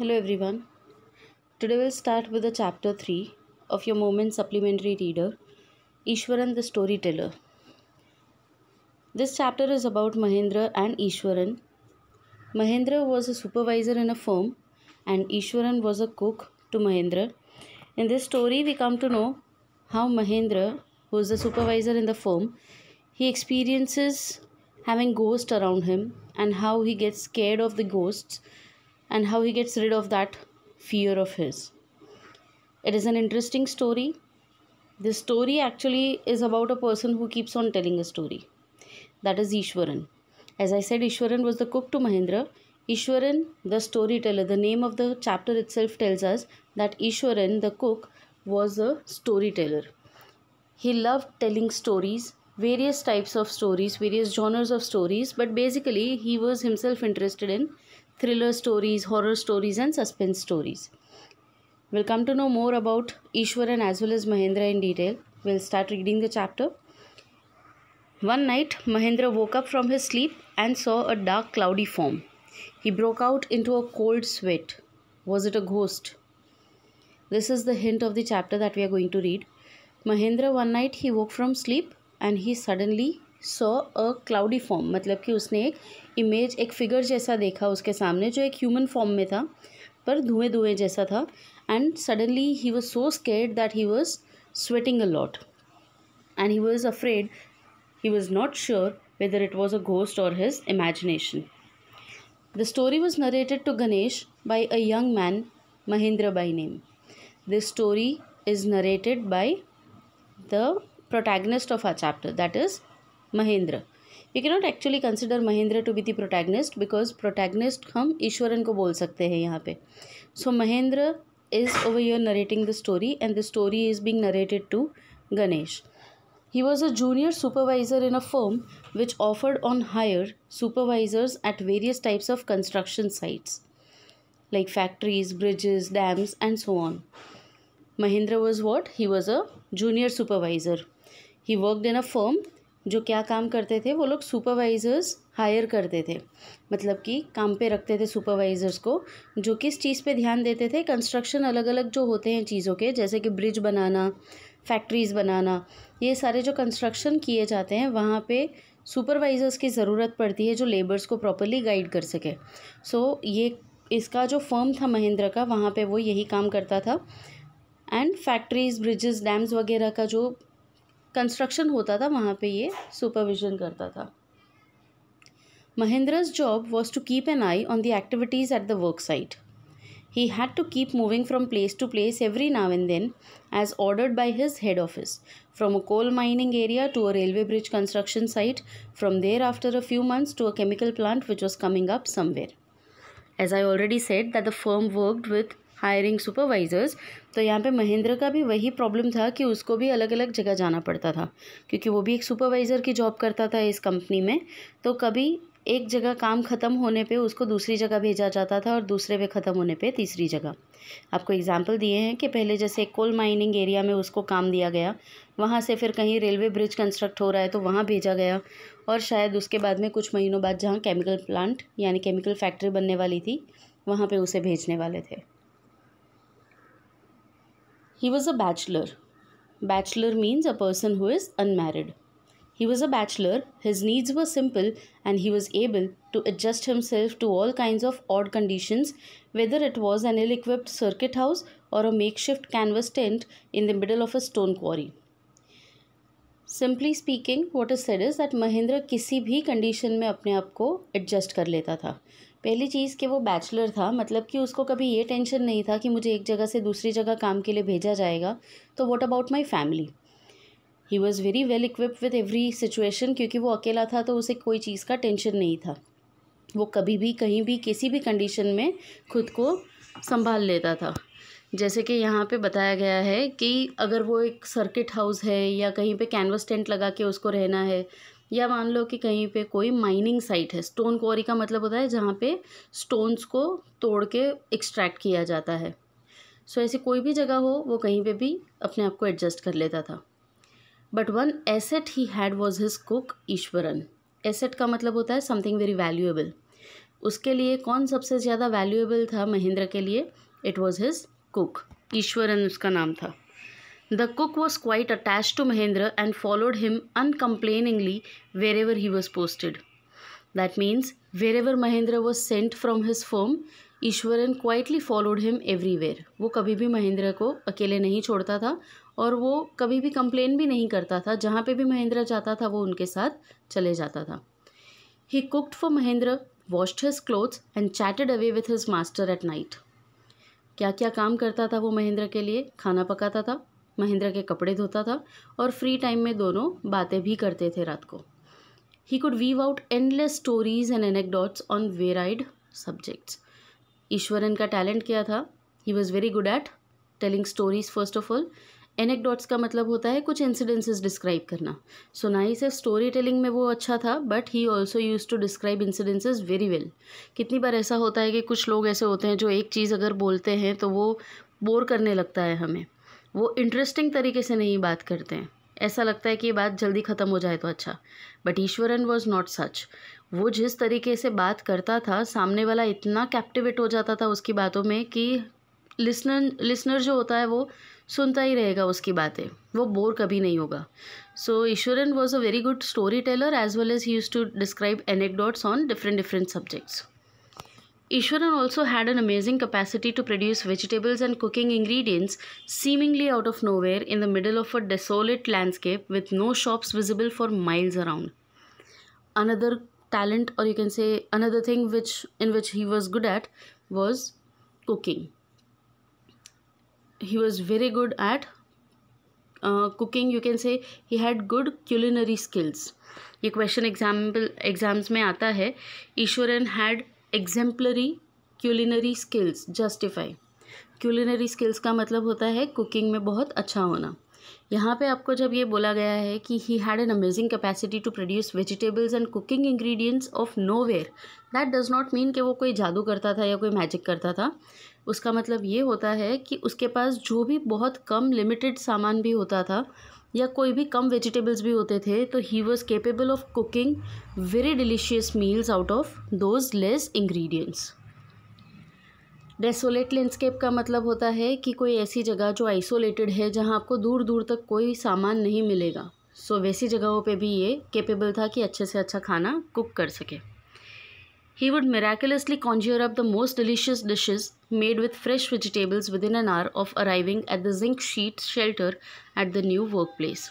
Hello everyone. Today we'll start with the chapter 3 of your Moment supplementary reader, Ishwaran the Storyteller. This chapter is about Mahendra and Ishwaran. Mahendra was a supervisor in a firm and Ishwaran was a cook to Mahendra. In this story, we come to know how Mahendra, who is the supervisor in the firm, he experiences having ghosts around him and how he gets scared of the ghosts and how he gets rid of that fear of his. It is an interesting story. This story actually is about a person who keeps on telling a story. That is Ishwaran. As I said, Ishwaran was the cook to Mahendra. Ishwaran, the storyteller, the name of the chapter itself tells us that Ishwaran, the cook, was a storyteller. He loved telling stories, various types of stories, various genres of stories, but basically he was himself interested in thriller stories, horror stories, and suspense stories. We'll come to know more about Ishwaran as well as Mahendra in detail. We'll start reading the chapter. One night, Mahendra woke up from his sleep and saw a dark, cloudy form. He broke out into a cold sweat. Was it a ghost? This is the hint of the chapter that we are going to read. Mahendra one night he woke from sleep and he suddenly saw a cloudy form मतलब कि उसने image एक figure जैसा देखा उसके सामने जो एक ह्यूमन फॉर्म में था पर धुएं धुएं जैसा था and suddenly he was so scared that he was sweating a lot and he was afraid he was not sure whether it was a ghost or his imagination the story was narrated to Ganesh by a young man Mahendra by name this story is narrated by the protagonist of a chapter that is Mahendra we cannot actually consider Mahendra to be the protagonist because protagonist हम ईश्वरन को बोल सकते हैं यहाँ पे so Mahendra is over your narrating the story and the story is being narrated to Ganesh He was a junior supervisor in a firm which offered on hire supervisors at various types of construction sites like factories, bridges, dams, and so on. Mahindra was what? He was a junior supervisor. He worked in a firm जो क्या काम करते थे वो लोग supervisors higher करते थे मतलब कि काम पे रखते थे सुपरवाइज़र्स को जो किस चीज़ पे ध्यान देते थे कंस्ट्रक्शन अलग अलग जो होते हैं चीज़ों के जैसे कि ब्रिज बनाना फैक्ट्रीज़ बनाना ये सारे जो कंस्ट्रक्शन किए जाते हैं वहाँ पे सुपरवाइज़र्स की ज़रूरत पड़ती है जो लेबर्स को प्रॉपरली गाइड कर सके सो so, ये इसका जो फर्म था महेंद्र का वहाँ पर वो यही काम करता था एंड फैक्ट्रीज़ ब्रिजेस डैम्स वगैरह का जो कंस्ट्रक्शन होता था वहाँ पे ये सुपरविजन करता था Mahendra's job was to keep an eye on the activities at the work site he had to keep moving from place to place every now and then as ordered by his head office from a coal mining area to a railway bridge construction site from there after a few months to a chemical plant which was coming up somewhere as I already said that the firm worked with hiring supervisors तो यहाँ पे महेंद्र का भी वही problem था कि उसको भी अलग अलग जगह जाना पड़ता था क्योंकि वो भी एक सुपरवाइज़र की जॉब करता था इस कंपनी में तो कभी एक जगह काम ख़त्म होने पे उसको दूसरी जगह भेजा जाता था और दूसरे पे ख़त्म होने पे तीसरी जगह आपको एग्जांपल दिए हैं कि पहले जैसे कोल माइनिंग एरिया में उसको काम दिया गया वहाँ से फिर कहीं रेलवे ब्रिज कंस्ट्रक्ट हो रहा है तो वहाँ भेजा गया और शायद उसके बाद में कुछ महीनों बाद जहाँ केमिकल प्लांट यानी केमिकल फैक्ट्री बनने वाली थी वहाँ पर उसे भेजने वाले थे He was a bachelor. Bachelor means a person who is unmarried. He was a bachelor, his needs were simple, and he was able to adjust himself to all kinds of odd conditions, whether it was an ill equipped circuit house or a makeshift canvas tent in the middle of a stone quarry. Simply speaking what is said is that Mahendra किसी भी condition में अपने आप को adjust कर लेता था पहली चीज़ कि वो बैचलर था मतलब कि उसको कभी ये टेंशन नहीं था कि मुझे एक जगह से दूसरी जगह काम के लिए भेजा जाएगा तो what about my family he was very well equipped with every situation क्योंकि वो अकेला था तो उसे कोई चीज़ का टेंशन नहीं था वो कभी भी कहीं भी किसी भी कंडीशन में खुद को संभाल लेता था जैसे कि यहाँ पे बताया गया है कि अगर वो एक सर्किट हाउस है या कहीं पे कैनवस टेंट लगा के उसको रहना है या मान लो कि कहीं पे कोई माइनिंग साइट है स्टोन क्वारी का मतलब होता है जहाँ पे स्टोन्स को तोड़ के एक्सट्रैक्ट किया जाता है सो so, ऐसी कोई भी जगह हो वो कहीं पे भी अपने आप को एडजस्ट कर लेता था but one asset he had was his cook Ishwaran asset का मतलब होता है समथिंग वेरी वैल्यूएबल उसके लिए कौन सबसे ज़्यादा वैल्यूएबल था महेंद्र के लिए it was his cook Ishwaran उसका नाम था The cook was quite attached to Mahendra and followed him uncomplainingly wherever he was posted. That means wherever Mahendra was sent from his firm, Ishwaran quietly followed him everywhere वो कभी भी महेंद्र को अकेले नहीं छोड़ता था और वो कभी भी कंप्लेन भी नहीं करता था जहाँ पे भी महेंद्र जाता था वो उनके साथ चले जाता था he cooked for Mahendra washed his clothes and chatted away with his master at night क्या क्या काम करता था वो महेंद्र के लिए खाना पकाता था महेंद्र के कपड़े धोता था और फ्री टाइम में दोनों बातें भी करते थे रात को he could weave out endless stories and anecdotes on varied subjects Ishwaran का टैलेंट क्या था he was very good at telling stories first of all anecdotes का मतलब होता है कुछ इंसिडेंसेस डिस्क्राइब करना सो ना ही सिर्फ स्टोरी टेलिंग में वो अच्छा था but he also use to describe incidences very well कितनी बार ऐसा होता है कि कुछ लोग ऐसे होते हैं जो एक चीज़ अगर बोलते हैं तो वो बोर करने लगता है हमें वो इंटरेस्टिंग तरीके से नहीं बात करते हैं ऐसा लगता है कि ये बात जल्दी ख़त्म हो जाए तो अच्छा but Ishwaran was not such वो जिस तरीके से बात करता था सामने वाला इतना कैप्टिवेट हो जाता था उसकी बातों में कि लिसनर लिसनर जो होता है वो सुनता ही रहेगा उसकी बातें वो बोर कभी नहीं होगा so Ishwaran was a very good story teller as well as he use to describe anecdotes on different different subjects Ishwaran also had an amazing capacity to produce vegetables and cooking ingredients seemingly out of nowhere in the middle of a desolate landscape with no shops visible for miles around. Another talent or you can say another thing which in which he was good at was cooking. He was very good at uh, cooking you can say he had good culinary skills. ये question example exams में आता है Ishwaran had exemplary culinary skills justify culinary skills का मतलब होता है cooking में बहुत अच्छा होना यहाँ पे आपको जब ये बोला गया है कि he had an amazing capacity to produce vegetables and cooking ingredients of nowhere that does not mean कि वो कोई जादू करता था या कोई मैजिक करता था उसका मतलब ये होता है कि उसके पास जो भी बहुत कम लिमिटेड सामान भी होता था या कोई भी कम वेजिटेबल्स भी होते थे तो he was capable of cooking very delicious meals out of those less ingredients desolate landscape का मतलब होता है कि कोई ऐसी जगह जो आइसोलेटेड है जहाँ आपको दूर दूर तक कोई सामान नहीं मिलेगा सो so, वैसी जगहों पे भी ये केपेबल था कि अच्छे से अच्छा खाना कुक कर सके He would miraculously conjure up the most delicious dishes made with fresh vegetables within an hour of arriving at the zinc sheet shelter at the new workplace.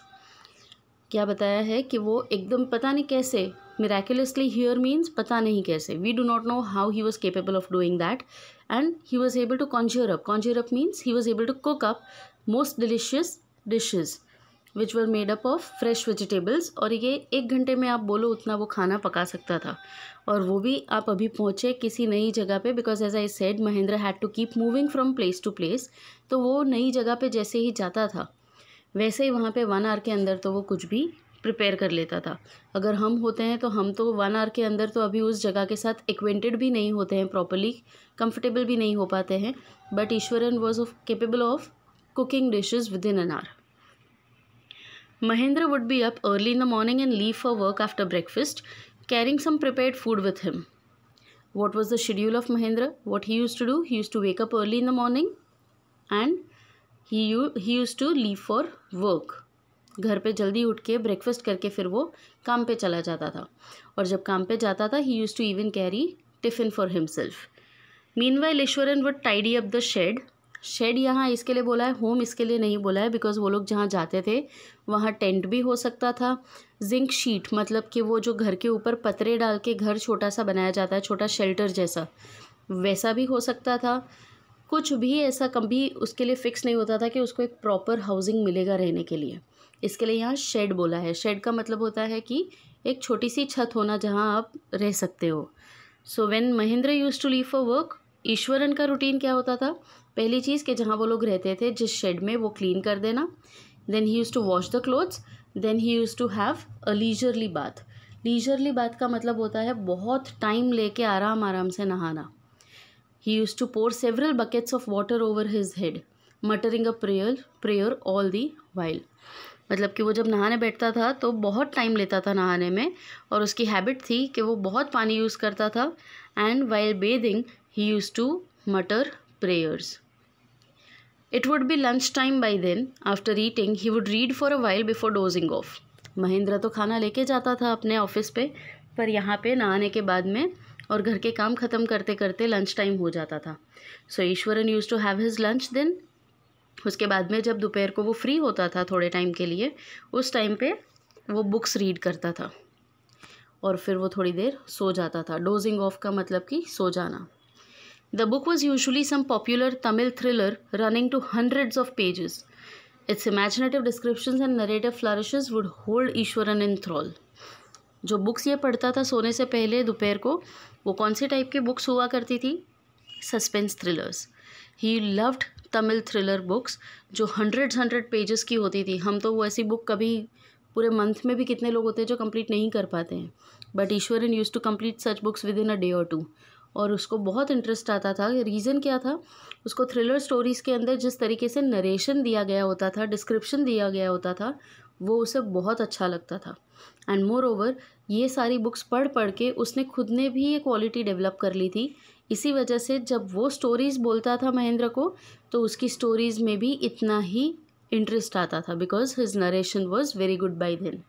क्या बताया है कि वो एकदम पता नहीं कैसे miraculously here means पता नहीं कैसे we do not know how he was capable of doing that and he was able to conjure up conjure up means he was able to cook up most delicious dishes which were made up of fresh vegetables और ये एक घंटे में आप बोलो उतना वो खाना पका सकता था और वो भी आप अभी पहुँचे किसी नई जगह पे because as I said Mahendra had to keep moving from place to place तो वो नई जगह पे जैसे ही जाता था वैसे ही वहाँ पे वन आवर के अंदर तो वो कुछ भी प्रिपेयर कर लेता था अगर हम होते हैं तो हम तो वन आवर के अंदर तो अभी उस जगह के साथ एक्वेंटेड भी नहीं होते हैं प्रॉपरली कंफर्टेबल भी नहीं हो पाते हैं but Ishwaran was of capable of cooking dishes within an hour Mahendra would be up early in the morning and leave for work after breakfast, carrying some prepared food with him. What was the schedule of Mahendra? What he used to do? He used to wake up early in the morning and he he used to leave for work. घर पे जल्दी उठ के breakfast करके फिर वो काम पे चला जाता था और जब काम पे जाता था he used to even carry tiffin for himself mean while Ishwaran would tidy up the shed shed यहाँ इसके लिए बोला है होम इसके लिए नहीं बोला है बिकॉज वो लोग जहाँ जाते थे वहाँ टेंट भी हो सकता था जिंक शीट मतलब कि वो जो घर के ऊपर पतरे डाल के घर छोटा सा बनाया जाता है छोटा शेल्टर जैसा वैसा भी हो सकता था कुछ भी ऐसा कभी उसके लिए फ़िक्स नहीं होता था कि उसको एक प्रॉपर हाउसिंग मिलेगा रहने के लिए इसके लिए यहाँ शेड बोला है शेड का मतलब होता है कि एक छोटी सी छत होना जहाँ आप रह सकते हो so when Mahendra used to leave for work Ishwaran का रूटीन क्या होता था पहली चीज़ कि जहाँ वो लोग रहते थे जिस शेड में वो क्लीन कर देना then he used to wash the clothes then he used to have a leisurely bath leisurely bath का मतलब होता है बहुत टाइम लेके आराम आराम से नहाना he used to pour several buckets of water over his head muttering a prayer prayer all the while मतलब कि वो जब नहाने बैठता था तो बहुत टाइम लेता था नहाने में और उसकी हैबिट थी कि वो बहुत पानी यूज़ करता था and while bathing he used to mutter prayers It would be time by then. After eating, he would read for a while before dozing off. Mahendra तो खाना लेके जाता था अपने ऑफिस पे पर यहाँ पे नहाने के बाद में और घर के काम ख़त्म करते करते लंच टाइम हो जाता था so Ishwaran used to have his lunch then उसके बाद में जब दोपहर को वो फ्री होता था थोड़े टाइम के लिए उस टाइम पे वो बुक्स रीड करता था और फिर वो थोड़ी देर सो जाता था डोजिंग ऑफ का मतलब कि सो जाना The book was usually some popular Tamil thriller running to hundreds of pages. Its imaginative descriptions and narrative flourishes would hold Ishwaran in thrall. जो बुक्स ये पढ़ता था सोने से पहले दोपहर को वो कौन से टाइप की बुक्स हुआ करती थी suspense thrillers he loved Tamil thriller books जो हंड्रेड हंड्रेड पेजेस की होती थी हम तो वो ऐसी बुक कभी पूरे मंथ में भी कितने लोग होते हैं जो कंप्लीट नहीं कर पाते हैं but Ishwaran used to complete such books within a day और टू और उसको बहुत इंटरेस्ट आता था रीज़न क्या था उसको थ्रिलर स्टोरीज़ के अंदर जिस तरीके से नरेशन दिया गया होता था डिस्क्रिप्शन दिया गया होता था वो उसे बहुत अच्छा लगता था एंड मोर ओवर ये सारी बुक्स पढ़ पढ़ के उसने खुद ने भी ये क्वालिटी डेवलप कर ली थी इसी वजह से जब वो स्टोरीज़ बोलता था महेंद्र को तो उसकी स्टोरीज़ में भी इतना ही इंटरेस्ट आता था because his narration was very good by then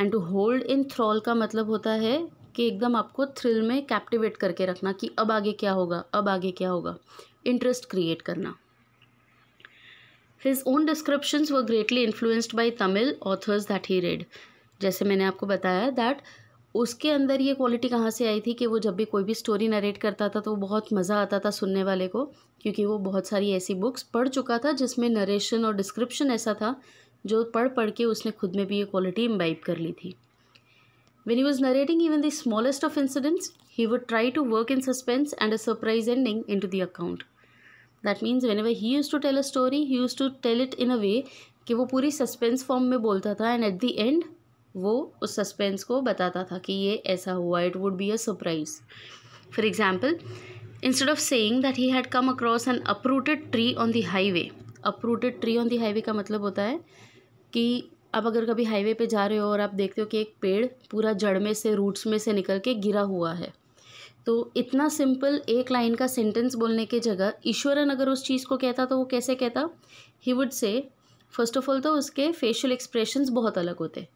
and to hold in thrall का मतलब होता है कि एकदम आपको थ्रिल में कैप्टिवेट करके रखना कि अब आगे क्या होगा अब आगे क्या होगा इंटरेस्ट क्रिएट करना his own descriptions were greatly influenced by Tamil authors that he read जैसे मैंने आपको बताया दैट उसके अंदर ये क्वालिटी कहाँ से आई थी कि वो जब भी कोई भी स्टोरी नरेट करता था तो बहुत मज़ा आता था सुनने वाले को क्योंकि वो बहुत सारी ऐसी बुक्स पढ़ चुका था जिसमें नरेशन और डिस्क्रिप्शन ऐसा था जो पढ़ पढ़ के उसने खुद में भी ये क्वालिटी इम्बाइब कर ली थी When he was narrating even the smallest of incidents, he would try to work in suspense and a surprise ending into the account. That means whenever he used to tell a story, he used to tell it in a way कि वो पूरी suspense form में बोलता था and at the end वो उस suspense को बताता be a surprise. For example, instead of saying that he had come across an uprooted tree on the highway, across an uprooted tree on the highway uprooted tree on the highway का मतलब होता है कि आप अगर कभी highway पे जा रहे हो और आप देखते हो कि एक पेड़ पूरा जड़ में से रूट्स में से निकल के गिरा हुआ है तो इतना सिंपल एक लाइन का सेंटेंस बोलने के जगह ईश्वरन अगर उस चीज़ को कहता तो वो कैसे कहता he would say first of all तो उसके फेशियल एक्सप्रेशंस बहुत अलग होते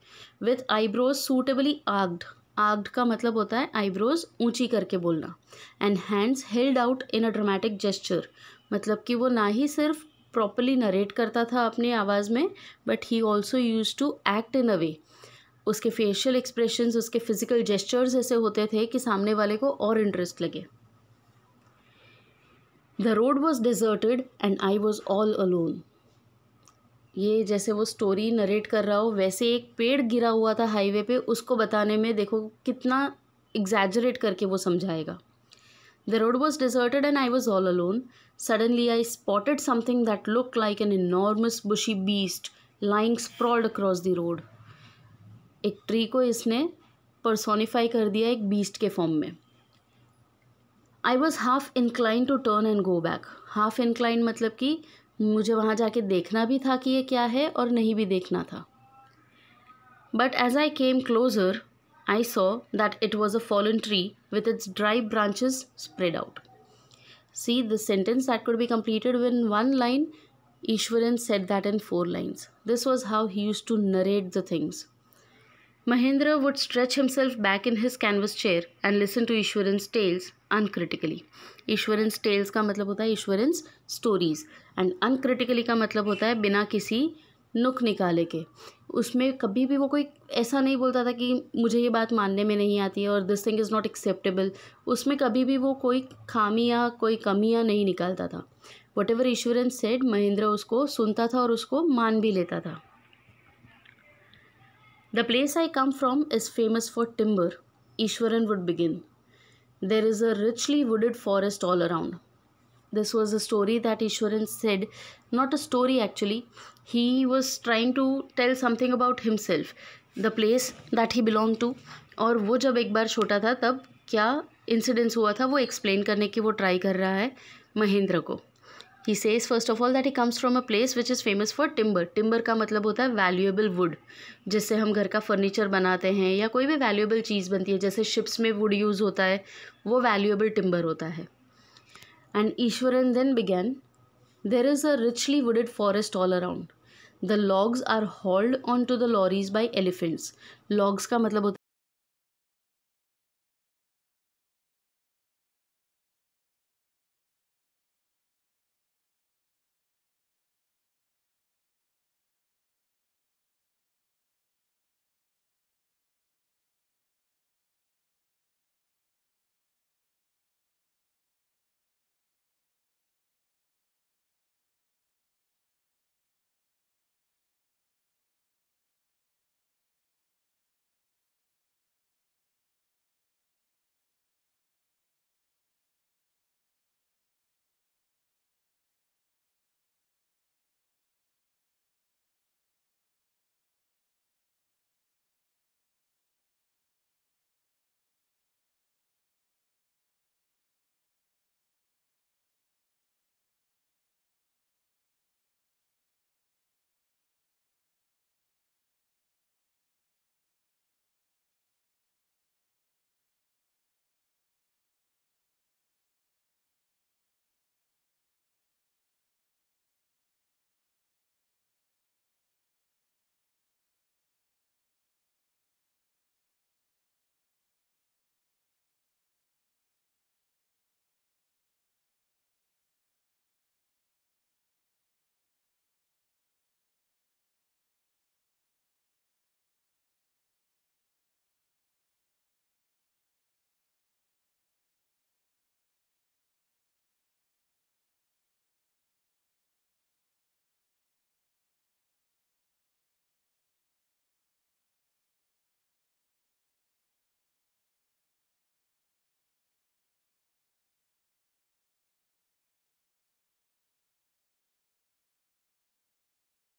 विथ आईब्रोज सूटेबली आग्ड आग्ड का मतलब होता है आईब्रोज ऊंची करके बोलना and hands held out in a dramatic gesture मतलब कि वो ना ही सिर्फ प्रॉपरली नरेट करता था अपने आवाज़ में but he also use to act in a way उसके फेशियल एक्सप्रेशंस उसके फिजिकल जेस्चर्स ऐसे होते थे कि सामने वाले को और इंटरेस्ट लगे the road was deserted and I was all alone ये जैसे वो स्टोरी नरेट कर रहा हो वैसे एक पेड़ गिरा हुआ था हाईवे पे उसको बताने में देखो कितना एग्जैजरेट करके वो समझाएगा The road was deserted and I was all alone. Suddenly, I spotted something that looked like an enormous bushy beast lying sprawled across the road. एक ट्री को इसने परसोनीफाई कर दिया एक बीस्ट के फॉर्म में I was half inclined to turn and go back half inclined मतलब कि मुझे वहाँ जाके देखना भी था कि ये क्या है और नहीं भी देखना था but as I came closer I saw that it was a fallen tree with its dry branches spread out. See the sentence that could be completed in one line. Ishwaran said that in four lines. This was how he used to narrate the things. Mahendra would stretch himself back in his canvas chair and listen to Ishwaran's tales uncritically. Ishwaran's tales ka matlab hota Ishwaran's stories and uncritically ka matlab hota hai bina kisi नुक nikale ke. उसमें कभी भी वो कोई ऐसा नहीं बोलता था कि मुझे ये बात मानने में नहीं आती है और this thing is not acceptable उसमें कभी भी वो कोई खामियाँ कोई कमियाँ नहीं निकालता था whatever Ishwaran said Mahendra उसको सुनता था और उसको मान भी लेता था the place I come from is famous for timber Ishwaran would begin there is a richly wooded forest all around this was a story that Ishwaran said not a story actually he was trying to tell something about himself the place that he belonged to और वो जब एक बार छोटा था तब क्या incidence हुआ था वो एक्सप्लेन करने की वो ट्राई कर रहा है महेंद्र को he says first of all that he comes from a place which is famous for timber timber का मतलब होता है वैल्यूएबल वुड जिससे हम घर का फर्नीचर बनाते हैं या कोई भी वैल्यूएबल चीज़ बनती है जैसे शिप्स में वुड यूज़ होता है वो वैल्यूएबल टिम्बर होता है and Ishwaran then began There is a richly wooded forest all around. The logs are hauled onto the lorries by elephants. Logs का मतलब होता